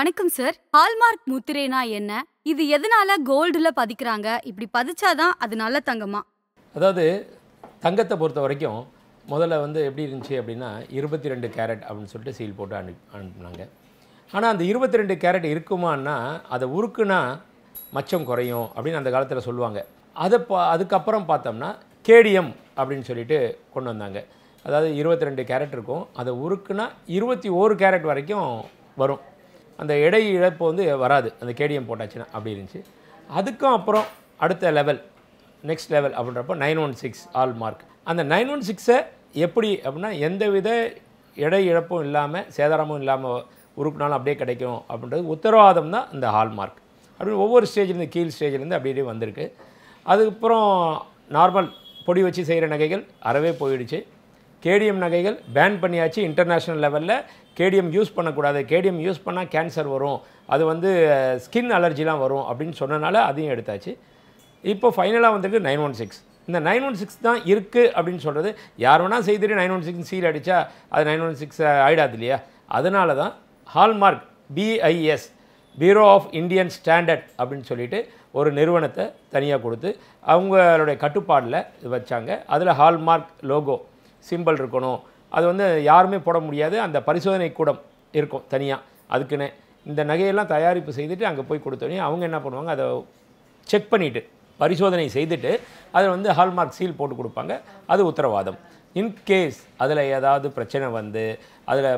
வணக்கம் sir hallmark முத்திரைனா என்ன இது எதனால கோல்டில் பதிக்கிறாங்க இப்படி பதிச்சாதான் அது நல்ல தங்கமா அதாவது தங்கத்தை பொறுத்த வரைக்கும் முதல்ல வந்து எப்படி இருந்துச்சு அப்படின்னா இருபத்தி ரெண்டு கேரட் அப்படின்னு சொல்லிட்டு சீல் போட்டு அனு அனுப்புனாங்க ஆனால் அந்த இருபத்தி ரெண்டு கேரட் இருக்குமான்னா அதை உருக்குனா மச்சம் குறையும் அப்படின்னு அந்த காலத்தில் சொல்லுவாங்க அதை பா அதுக்கப்புறம் பார்த்தோம்னா கேடிஎம் அப்படின்னு சொல்லிட்டு கொண்டு வந்தாங்க அதாவது இருபத்தி ரெண்டு கேரட் இருக்கும் அதை உருக்குனா இருபத்தி ஓரு கேரட் வரைக்கும் வரும் அந்த எடை இழப்பு வந்து வராது அந்த கேடிஎம் போட்டாச்சுன்னா அப்படி இருந்துச்சு அதுக்கும் அப்புறம் அடுத்த லெவல் நெக்ஸ்ட் லெவல் அப்படின்றப்போ nine one six hallmark அந்த நைன் ஒன் சிக்ஸை எப்படி அப்படின்னா எந்த வித எடை இழப்பும் இல்லாமல் சேதாரமும் இல்லாமல் உறுப்பினாலும் அப்படியே கிடைக்கும் அப்படின்றது உத்தரவாதம் தான் இந்த ஹால்மார்க் அப்படின்னு ஒவ்வொரு ஸ்டேஜ்லேருந்து கீழ் ஸ்டேஜ்லேருந்து அப்படியே வந்திருக்கு அதுக்கப்புறம் நார்மல் பொடி வச்சு செய்கிற நகைகள் அறவே போயிடுச்சு கேடிஎம் நகைகள் பேன் பண்ணியாச்சு இன்டர்நேஷ்னல் லெவலில் கேடிஎம் யூஸ் பண்ணக்கூடாது கேடிஎம் யூஸ் பண்ணால் கேன்சர் வரும் அது வந்து ஸ்கின் அலர்ஜிலாம் வரும் அப்படின்னு சொன்னனால அதையும் எடுத்தாச்சு இப்போ ஃபைனலாக வந்திருக்கு நைன் ஒன் சிக்ஸ் இந்த நைன் ஒன் சிக்ஸ் தான் இருக்குது அப்படின்னு சொல்கிறது யார் வேணால் செய்திட்டு நைன் ஒன் சிக்ஸ் சீல் அடித்தா அது நைன் ஒன் சிக்ஸ் ஆகிடாது இல்லையா அதனால தான் hallmark BIS bureau of Indian standard அப்படின்னு சொல்லிட்டு ஒரு நிறுவனத்தை தனியாக கொடுத்து அவங்களுடைய கட்டுப்பாடில் வச்சாங்க அதில் ஹால்மார்க் லோகோ சிம்பிள் இருக்கணும் அது வந்து யாருமே போட முடியாது அந்த பரிசோதனை கூடம் இருக்கும் தனியாக அதுக்குன்னு இந்த நகையெல்லாம் தயாரிப்பு செய்துட்டு அங்கே போய் கொடுத்தோடனே அவங்க என்ன பண்ணுவாங்க அதை செக் பண்ணிவிட்டு பரிசோதனை செய்துட்டு அதில் வந்து ஹால்மார்க் சீல் போட்டு கொடுப்பாங்க அது உத்தரவாதம் இன்கேஸ் அதில் ஏதாவது பிரச்சனை வந்து அதில்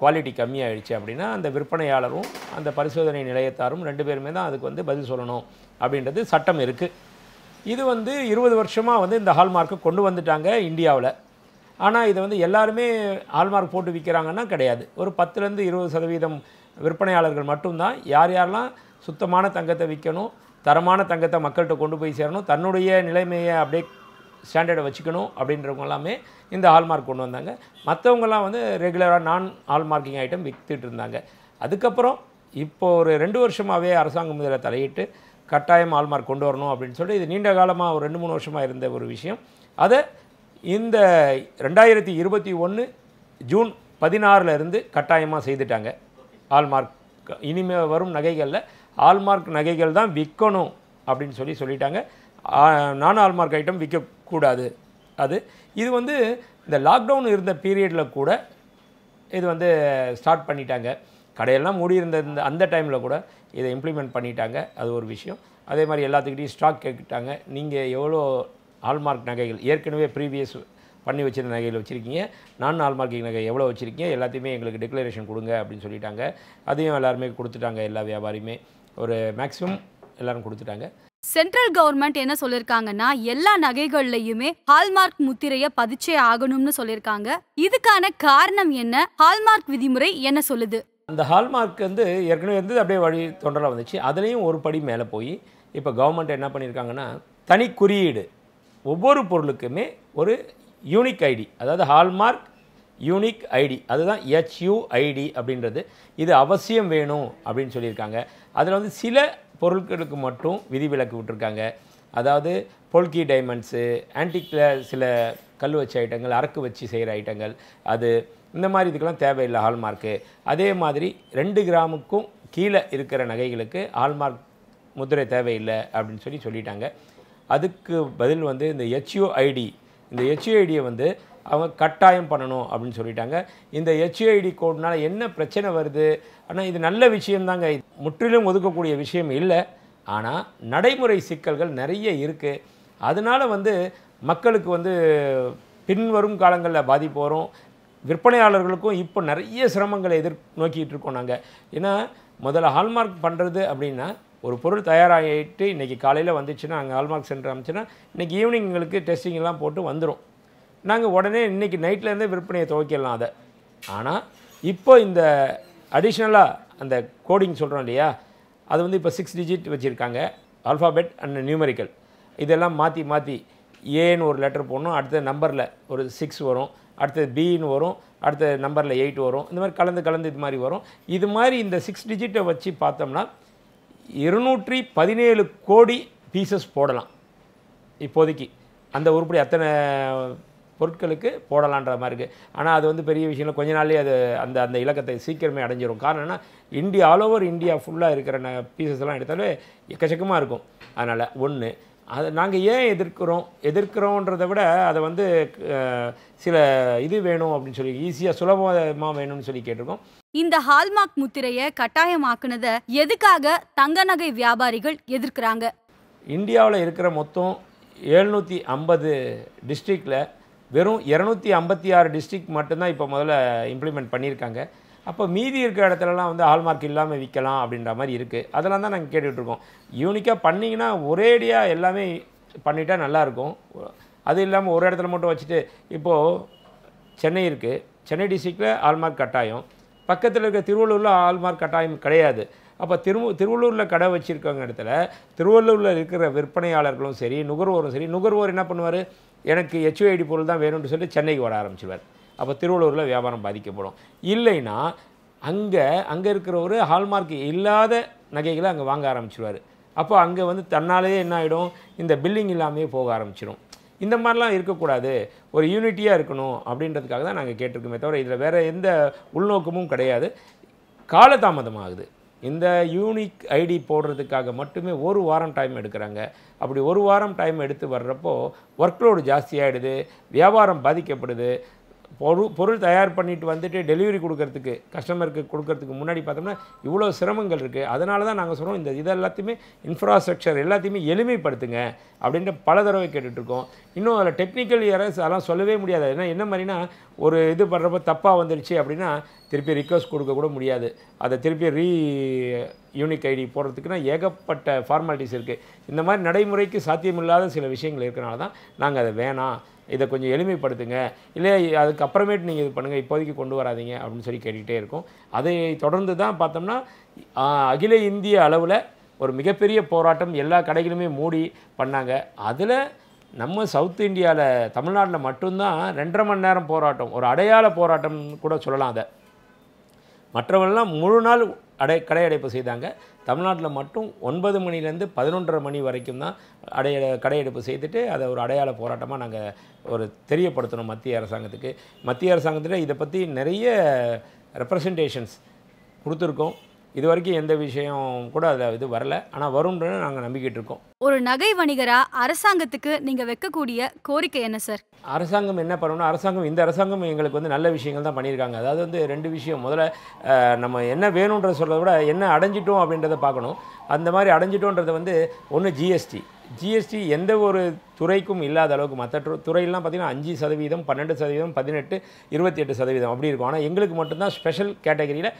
குவாலிட்டி கம்மியாயிடுச்சு அப்படின்னா அந்த விற்பனையாளரும் அந்த பரிசோதனை நிலையத்தாரும் ரெண்டு பேருமே தான் அதுக்கு வந்து பதில் சொல்லணும் அப்படின்றது சட்டம் இருக்குது இது வந்து இருபது வருஷமாக வந்து இந்த ஹால்மார்க்கை கொண்டு வந்துட்டாங்க இந்தியாவில் ஆனால் இதை வந்து எல்லாருமே ஆல்மார்க் போட்டு விற்கிறாங்கன்னா கிடையாது ஒரு பத்துலேருந்து இருபது சதவீதம் விற்பனையாளர்கள் மட்டும்தான் யார் யாரெல்லாம் சுத்தமான தங்கத்தை விற்கணும் தரமான தங்கத்தை மக்கள்கிட்ட கொண்டு போய் சேரணும் தன்னுடைய நிலைமையை அப்படியே ஸ்டாண்டர்டை வச்சுக்கணும் அப்படின்றவங்க எல்லாமே இந்த ஹால்மார்க் கொண்டு வந்தாங்க மற்றவங்கெல்லாம் வந்து ரெகுலராக நான் ஹால்மார்க்கிங் ஐட்டம் விற்றுட்டு இருந்தாங்க அதுக்கப்புறம் இப்போது ஒரு ரெண்டு வருஷமாகவே அரசாங்கம் இதில் தலையிட்டு கட்டாயம் ஹால்மார்க் கொண்டு வரணும் அப்படின்னு சொல்லிட்டு இது நீண்ட காலமாக ஒரு ரெண்டு மூணு வருஷமாக இருந்த ஒரு விஷயம் அதை இந்த ரெண்டாயிரத்தி இருபத்தி ஒன்று ஜூன் இருந்து கட்டாயமாக செய்துட்டாங்க ஆல்மார்க் இனிமேல் வரும் நகைகளில் ஆல்மார்க் நகைகள் தான் விற்கணும் அப்படின்னு சொல்லி சொல்லிட்டாங்க நான் ஆல்மார்க் ஐட்டம் விற்கக்கூடாது அது இது வந்து இந்த லாக்டவுன் இருந்த பீரியடில் கூட இது வந்து ஸ்டார்ட் பண்ணிட்டாங்க கடையெல்லாம் மூடி இருந்த இந்த அந்த டைமில் கூட இதை இம்ப்ளிமெண்ட் பண்ணிட்டாங்க அது ஒரு விஷயம் அதே மாதிரி எல்லாத்துக்கிட்டையும் ஸ்டாக் கேட்டுட்டாங்க நீங்கள் எவ்வளோ ஆல்மார்க் நகைகள் ஏற்கனவே ப்ரீவியஸ் பண்ணி வச்சிருந்த நகையில் வச்சுருக்கீங்க நான் ஆல்மார்க்கிங் நகை எவ்வளோ வச்சுருக்கீங்க எல்லாத்தையுமே எங்களுக்கு டிக்ளரேஷன் கொடுங்க அப்படின்னு சொல்லிட்டாங்க அதையும் எல்லாருமே கொடுத்துட்டாங்க எல்லா வியாபாரியுமே ஒரு மேக்ஸிமம் எல்லோரும் கொடுத்துட்டாங்க சென்ட்ரல் கவர்மெண்ட் என்ன சொல்லிருக்காங்கன்னா எல்லா நகைகள்லையுமே ஹால்மார்க் முத்திரையை பதிச்சே ஆகணும்னு சொல்லியிருக்காங்க இதுக்கான காரணம் என்ன ஹால்மார்க் விதிமுறை என்ன சொல்லுது அந்த ஹால்மார்க் வந்து ஏற்கனவே வந்து அப்படியே வழி தொண்டலாக வந்துச்சு அதுலேயும் ஒரு படி மேலே போய் இப்போ கவர்மெண்ட் என்ன பண்ணியிருக்காங்கன்னா தனி குறியீடு ஒவ்வொரு பொருளுக்குமே ஒரு யூனிக் ஐடி அதாவது ஹால்மார்க் யூனிக் ஐடி அதுதான் ஹெச்யூஐடி அப்படின்றது இது அவசியம் வேணும் அப்படின்னு சொல்லியிருக்காங்க அதில் வந்து சில பொருட்களுக்கு மட்டும் விதிவிலக்கு விட்டுருக்காங்க அதாவது பொல்கி டைமண்ட்ஸு ஆன்டிக்கில் சில கல் வச்ச ஐட்டங்கள் அரக்கு வச்சு செய்கிற ஐட்டங்கள் அது இந்த மாதிரி இதுக்கெல்லாம் தேவையில்லை ஹால்மார்க்கு அதே மாதிரி ரெண்டு கிராமுக்கும் கீழே இருக்கிற நகைகளுக்கு ஹால்மார்க் முதிரை தேவையில்லை அப்படின்னு சொல்லி சொல்லிட்டாங்க அதுக்கு பதில் வந்து இந்த ஹெச்யூஐடி இந்த ஹெச்யூஐடியை வந்து அவங்க கட்டாயம் பண்ணணும் அப்படின்னு சொல்லிட்டாங்க இந்த ஹெச்யூஐடி கோட்னால் என்ன பிரச்சனை வருது ஆனால் இது நல்ல விஷயம்தாங்க முற்றிலும் ஒதுக்கக்கூடிய விஷயம் இல்லை ஆனால் நடைமுறை சிக்கல்கள் நிறைய இருக்குது அதனால் வந்து மக்களுக்கு வந்து பின்வரும் காலங்களில் பாதிப்பு வரும் விற்பனையாளர்களுக்கும் இப்போ நிறைய சிரமங்களை எதிர் நோக்கிட்டு இருக்கோம் நாங்கள் ஏன்னா முதல்ல ஹால்மார்க் பண்ணுறது அப்படின்னா ஒரு பொருள் தயாராகிட்டு இன்றைக்கி காலையில் வந்துச்சுன்னா அங்கே ஹால்மார்க் சென்டர் அமைச்சுன்னா இன்றைக்கி ஈவினிங் எங்களுக்கு டெஸ்டிங்லாம் போட்டு வந்துடும் நாங்கள் உடனே இன்றைக்கி நைட்லேருந்தே விற்பனையை துவக்கிடலாம் அதை ஆனால் இப்போ இந்த அடிஷ்னலாக அந்த கோடிங் சொல்கிறோம் இல்லையா அது வந்து இப்போ சிக்ஸ் டிஜிட் வச்சுருக்காங்க ஆல்ஃபாபெட் அண்ட் நியூமெரிக்கல் இதெல்லாம் மாற்றி மாற்றி ஏன்னு ஒரு லெட்டர் போடணும் அடுத்த நம்பரில் ஒரு சிக்ஸ் வரும் அடுத்தது பின்னு வரும் அடுத்த நம்பரில் எயிட் வரும் இந்த மாதிரி கலந்து கலந்து இது மாதிரி வரும் இது மாதிரி இந்த சிக்ஸ் டிஜிட்டை வச்சு பார்த்தோம்னா இருநூற்றி பதினேழு கோடி பீசஸ் போடலாம் இப்போதைக்கு அந்த உருப்படி அத்தனை பொருட்களுக்கு போடலான்ற மாதிரி இருக்குது ஆனால் அது வந்து பெரிய விஷயம் கொஞ்ச நாள்லேயே அது அந்த அந்த இலக்கத்தை சீக்கிரமே அடைஞ்சிரும் காரணம் என்ன இந்தியா ஆல் ஓவர் இந்தியா ஃபுல்லாக இருக்கிற பீசஸ்லாம் எடுத்தாலே எக்கச்சக்கமாக இருக்கும் அதனால் ஒன்று அதை நாங்கள் ஏன் எதிர்க்கிறோம் எதிர்க்கிறோன்றதை விட அதை வந்து சில இது வேணும் அப்படின்னு சொல்லி ஈஸியாக சுலபமாக வேணும்னு சொல்லி கேட்டிருக்கோம் இந்த ஹால்மார்க் முத்திரையை கட்டாயமாக்குனதை எதுக்காக தங்க நகை வியாபாரிகள் எதிர்க்கிறாங்க இந்தியாவில் இருக்கிற மொத்தம் எழுநூற்றி ஐம்பது டிஸ்ட்ரிக்டில் வெறும் இரநூத்தி ஐம்பத்தி ஆறு டிஸ்ட்ரிக் மட்டும்தான் இப்போ முதல்ல இம்ப்ளிமெண்ட் பண்ணியிருக்காங்க அப்போ மீதி இருக்கிற இடத்துலலாம் வந்து ஹால்மார்க் இல்லாமல் விற்கலாம் அப்படின்ற மாதிரி இருக்குது அதெல்லாம் தான் நாங்கள் கேட்டுகிட்ருக்கோம் யூனிக்காக பண்ணிங்கன்னா ஒரேடியாக எல்லாமே பண்ணிட்டா நல்லாயிருக்கும் அது இல்லாமல் ஒரு இடத்துல மட்டும் வச்சுட்டு இப்போது சென்னை இருக்குது சென்னை டிஸ்ட்ரிக்டில் ஹால்மார்க் கட்டாயம் பக்கத்தில் இருக்க திருவள்ளூரில் ஆல்மார்க் கட்டாயம் கிடையாது அப்போ திரு திருவள்ளூரில் கடை வச்சுருக்கவங்க இடத்துல திருவள்ளூரில் இருக்கிற விற்பனையாளர்களும் சரி நுகர்வோரும் சரி நுகர்வோர் என்ன பண்ணுவார் எனக்கு ஹெச்ஓஐடி பொருள் தான் வேணும்னு சொல்லி சென்னைக்கு வர ஆரம்பிச்சுவார் அப்போ திருவள்ளூரில் வியாபாரம் பாதிக்கப்படும் இல்லைன்னா அங்கே அங்கே இருக்கிற ஒரு ஹால்மார்க் இல்லாத நகைகளை அங்கே வாங்க ஆரம்பிச்சிடுவார் அப்போ அங்கே வந்து தன்னாலேயே என்ன ஆகிடும் இந்த பில்லிங் இல்லாமையே போக ஆரம்பிச்சிடும் இந்த மாதிரிலாம் இருக்கக்கூடாது ஒரு யூனிட்டியாக இருக்கணும் அப்படின்றதுக்காக தான் நாங்கள் கேட்டிருக்கோமே தவிர இதில் வேறு எந்த உள்நோக்கமும் கிடையாது காலதாமதம் ஆகுது இந்த யூனிக் ஐடி போடுறதுக்காக மட்டுமே ஒரு வாரம் டைம் எடுக்கிறாங்க அப்படி ஒரு வாரம் டைம் எடுத்து வர்றப்போ ஒர்க்லோடு ஜாஸ்தியாகிடுது வியாபாரம் பாதிக்கப்படுது பொருள் பொருள் தயார் பண்ணிட்டு வந்துட்டு டெலிவரி கொடுக்கறதுக்கு கஸ்டமருக்கு கொடுக்கறதுக்கு முன்னாடி பார்த்தோம்னா இவ்வளோ சிரமங்கள் இருக்குது அதனால தான் நாங்கள் சொல்கிறோம் இந்த இது எல்லாத்தையுமே இன்ஃப்ராஸ்ட்ரக்சர் எல்லாத்தையுமே எளிமைப்படுத்துங்க அப்படின்ட்டு பல தடவை கேட்டுட்ருக்கோம் இன்னும் அதில் டெக்னிக்கல் இயர்ஸ் அதெல்லாம் சொல்லவே முடியாது ஏன்னா என்ன மாதிரினா ஒரு இது பண்ணுறப்ப தப்பாக வந்துடுச்சு அப்படின்னா திருப்பி ரிக்வஸ்ட் கொடுக்க கூட முடியாது அதை திருப்பி ரீ யூனிக் ஐடி போடுறதுக்குன்னா ஏகப்பட்ட ஃபார்மாலிட்டிஸ் இருக்குது இந்த மாதிரி நடைமுறைக்கு சாத்தியமில்லாத சில விஷயங்கள் இருக்கிறனால தான் நாங்கள் அதை வேணாம் இதை கொஞ்சம் எளிமைப்படுத்துங்க இல்லை அதுக்கப்புறமேட்டு நீங்கள் இது பண்ணுங்கள் இப்போதைக்கு கொண்டு வராதிங்க அப்படின்னு சொல்லி கேட்டுக்கிட்டே இருக்கும் அதை தொடர்ந்து தான் பார்த்தோம்னா அகில இந்திய அளவில் ஒரு மிகப்பெரிய போராட்டம் எல்லா கடைகளுமே மூடி பண்ணாங்க அதில் நம்ம சவுத் இந்தியாவில் தமிழ்நாட்டில் மட்டும்தான் ரெண்டரை மணி நேரம் போராட்டம் ஒரு அடையாள போராட்டம் கூட சொல்லலாம் அதை மற்றவர்கள்லாம் முழு நாள் அடை கடை அடைப்பு செய்தாங்க தமிழ்நாட்டில் மட்டும் ஒன்பது மணிலேருந்து பதினொன்றரை மணி வரைக்கும் தான் அடைய கடையெடுப்பு செய்துட்டு அதை ஒரு அடையாள போராட்டமாக நாங்கள் ஒரு தெரியப்படுத்தணும் மத்திய அரசாங்கத்துக்கு மத்திய அரசாங்கத்தில் இதை பற்றி நிறைய ரெப்ரசன்டேஷன்ஸ் கொடுத்துருக்கோம் இது வரைக்கும் எந்த விஷயம் கூட அது இது வரல ஆனால் வரும்னு நாங்கள் நம்பிக்கிட்டு இருக்கோம் ஒரு நகை வணிகராக அரசாங்கத்துக்கு நீங்கள் வைக்கக்கூடிய கோரிக்கை என்ன சார் அரசாங்கம் என்ன பண்ணணும் அரசாங்கம் இந்த அரசாங்கம் எங்களுக்கு வந்து நல்ல விஷயங்கள் தான் பண்ணியிருக்காங்க அதாவது வந்து ரெண்டு விஷயம் முதல்ல நம்ம என்ன வேணுன்றத சொல்கிறத விட என்ன அடைஞ்சிட்டோம் அப்படின்றத பார்க்கணும் அந்த மாதிரி அடைஞ்சிட்டோன்றது வந்து ஒன்று ஜிஎஸ்டி ஜிஎஸ்டி எந்த ஒரு துறைக்கும் இல்லாத அளவுக்கு மற்ற துறையெல்லாம் பார்த்திங்கன்னா அஞ்சு சதவீதம் பன்னெண்டு சதவீதம் பதினெட்டு இருபத்தி எட்டு சதவீதம் அப்படி இருக்கும் ஆனால் எங்களுக்கு மட்டும்தான் ஸ்பெஷல் கேட்டகரியில்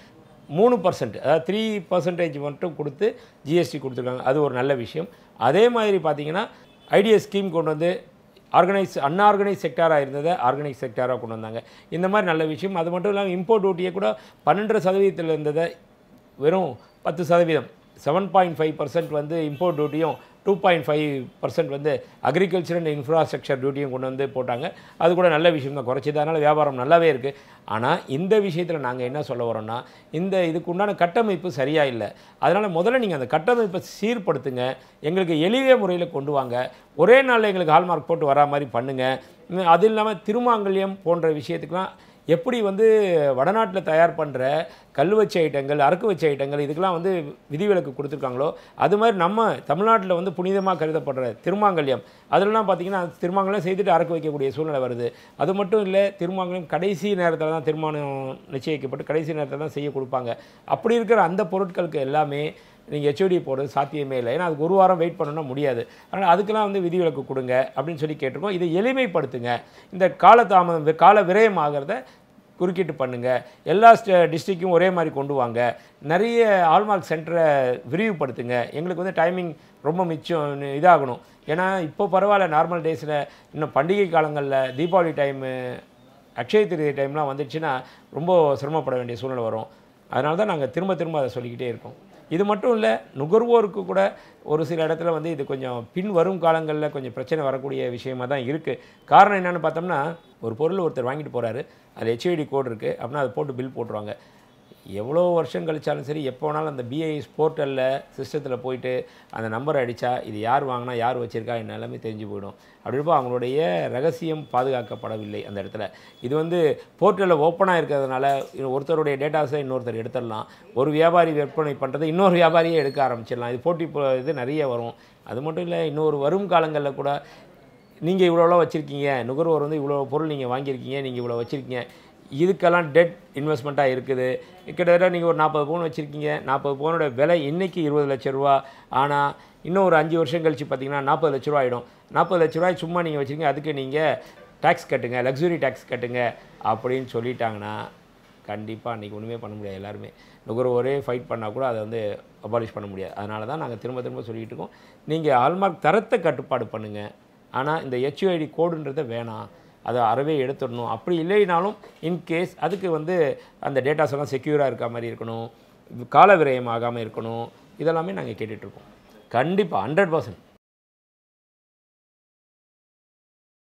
மூணு பர்சன்ட் அதாவது த்ரீ பர்சன்டேஜ் மட்டும் கொடுத்து ஜிஎஸ்டி கொடுத்துருக்காங்க அது ஒரு நல்ல விஷயம் அதே மாதிரி பார்த்திங்கன்னா ஐடியா ஸ்கீம் கொண்டு வந்து ஆர்கனைஸ் அன்ஆர்கனைஸ் செக்டாராக இருந்ததை ஆர்கனைஸ் செக்டாராக கொண்டு வந்தாங்க இந்த மாதிரி நல்ல விஷயம் அது மட்டும் இல்லாமல் இம்போர்ட் ஊட்டியை கூட பன்னெண்டரை சதவீதத்தில் இருந்ததை வெறும் பத்து சதவீதம் செவன் பாயிண்ட் ஃபைவ் பர்சன்ட் வந்து இம்போர்ட் டூட்டியும் டூ பாயிண்ட் ஃபைவ் பர்சன்ட் வந்து அக்ரிகல்ச்சர் அண்ட் இன்ஃப்ராஸ்ட்ரக்சர் டியூட்டியும் கொண்டு வந்து போட்டாங்க அது கூட நல்ல விஷயம் தான் குறைச்சி அதனால் வியாபாரம் நல்லாவே இருக்குது ஆனால் இந்த விஷயத்தில் நாங்கள் என்ன சொல்ல வரோம்னா இந்த இதுக்கு உண்டான கட்டமைப்பு சரியாக இல்லை அதனால் முதல்ல நீங்கள் அந்த கட்டமைப்பை சீர்படுத்துங்க எங்களுக்கு எளிய முறையில் கொண்டு வாங்க ஒரே நாளில் எங்களுக்கு ஹால்மார்க் போட்டு வரா மாதிரி பண்ணுங்கள் அது இல்லாமல் திருமாங்கல்யம் போன்ற விஷயத்துக்குலாம் எப்படி வந்து வடநாட்டில் தயார் பண்ணுற கல் வச்ச ஐட்டங்கள் அறுக்கு வச்ச ஐட்டங்கள் இதுக்கெல்லாம் வந்து விதிவிலக்கு கொடுத்துருக்காங்களோ அது மாதிரி நம்ம தமிழ்நாட்டில் வந்து புனிதமாக கருதப்படுற திருமாங்கல்யம் அதிலலாம் பார்த்திங்கன்னா திருமாங்கல்யம் செய்துட்டு அறக்கு வைக்கக்கூடிய சூழ்நிலை வருது அது மட்டும் இல்லை திருமாங்கல்யம் கடைசி நேரத்தில் தான் திருமணம் நிச்சயிக்கப்பட்டு கடைசி நேரத்தில் தான் செய்ய கொடுப்பாங்க அப்படி இருக்கிற அந்த பொருட்களுக்கு எல்லாமே நீங்கள் ஹெச்ஓடி போடுறது சாத்தியமே இல்லை ஏன்னா அதுக்கு ஒரு வாரம் வெயிட் பண்ணணும்னா முடியாது அதனால் அதுக்கெல்லாம் வந்து விதிவிலக்கு கொடுங்க அப்படின்னு சொல்லி கேட்டிருக்கோம் இதை எளிமைப்படுத்துங்க இந்த காலதாமதம் கால விரயமாகிறத குறுக்கிட்டு பண்ணுங்கள் எல்லா டிஸ்ட்ரிக்கும் ஒரே மாதிரி கொண்டு வாங்க நிறைய ஹால்மார்க் சென்டரை விரிவுபடுத்துங்க எங்களுக்கு வந்து டைமிங் ரொம்ப மிச்சம் இதாகணும் ஏன்னா இப்போ பரவாயில்ல நார்மல் டேஸில் இன்னும் பண்டிகை காலங்களில் தீபாவளி டைமு அக்ஷய திருதி டைம்லாம் வந்துச்சுன்னா ரொம்ப சிரமப்பட வேண்டிய சூழ்நிலை வரும் அதனால தான் நாங்கள் திரும்ப திரும்ப அதை சொல்லிக்கிட்டே இருக்கோம் இது மட்டும் இல்லை நுகர்வோருக்கு கூட ஒரு சில இடத்துல வந்து இது கொஞ்சம் பின் வரும் காலங்களில் கொஞ்சம் பிரச்சனை வரக்கூடிய விஷயமாக தான் இருக்குது காரணம் என்னென்னு பார்த்தோம்னா ஒரு பொருள் ஒருத்தர் வாங்கிட்டு போகிறாரு அது ஹெச்ஐடி கோடு இருக்குது அப்படின்னா அதை போட்டு பில் போட்டுருவாங்க எவ்வளோ வருஷம் கழிச்சாலும் சரி எப்போ வேணாலும் அந்த பிஐஎஸ் போர்ட்டலில் சிஸ்டத்தில் போயிட்டு அந்த நம்பரை அடித்தா இது யார் வாங்கினா யார் வச்சுருக்கா என்ன எல்லாமே தெரிஞ்சு போயிடும் அப்படிப்போ அவங்களுடைய ரகசியம் பாதுகாக்கப்படவில்லை அந்த இடத்துல இது வந்து போர்ட்டலில் ஓப்பனாக இருக்கிறதுனால ஒருத்தருடைய டேட்டாஸை இன்னொருத்தர் எடுத்துடலாம் ஒரு வியாபாரி விற்பனை பண்ணுறது இன்னொரு வியாபாரியே எடுக்க ஆரம்பிச்சிடலாம் இது போட்டி இது நிறைய வரும் அது மட்டும் இல்லை இன்னொரு வரும் காலங்களில் கூட நீங்கள் இவ்வளோலாம் வச்சுருக்கீங்க நுகர்வோர் வந்து இவ்வளோ பொருள் நீங்கள் வாங்கியிருக்கீங்க நீங்கள் இவ்வளோ வச்சுருக்கீங்க இதுக்கெல்லாம் டெட் இன்வெஸ்ட்மெண்ட்டாக இருக்குது கிட்டத்தட்ட நீங்கள் ஒரு நாற்பது பவுன் வச்சுருக்கீங்க நாற்பது பவுனோட விலை இன்றைக்கி இருபது லட்ச ரூபா ஆனால் இன்னும் ஒரு அஞ்சு வருஷம் கழித்து பார்த்தீங்கன்னா நாற்பது லட்ச ரூபா ஆகிடும் நாற்பது லட்ச ரூபாய் சும்மா நீங்கள் வச்சுருக்கீங்க அதுக்கு நீங்கள் டேக்ஸ் கட்டுங்க லக்ஸுரி டேக்ஸ் கட்டுங்க அப்படின்னு சொல்லிட்டாங்கன்னா கண்டிப்பாக அன்றைக்கி ஒன்றுமே பண்ண முடியாது எல்லாருமே நுகர்வோரே ஃபைட் பண்ணால் கூட அதை வந்து அபாலிஷ் பண்ண முடியாது அதனால தான் நாங்கள் திரும்ப திரும்ப சொல்லிகிட்டு இருக்கோம் நீங்கள் ஹால்மார்க் தரத்தை கட்டுப்பாடு பண்ணுங்கள் ஆனால் இந்த ஹெச்ஓஐடி கோடுன்றதை வேணாம் அதை அறவே எடுத்துடணும் அப்படி இல்லைனாலும் இன்கேஸ் அதுக்கு வந்து அந்த டேட்டாஸ் எல்லாம் செக்யூராக இருக்க மாதிரி இருக்கணும் கால விரயம் ஆகாமல் இருக்கணும் இதெல்லாமே நாங்கள் கேட்டுட்ருக்கோம் கண்டிப்பாக ஹண்ட்ரட் பர்சன்ட்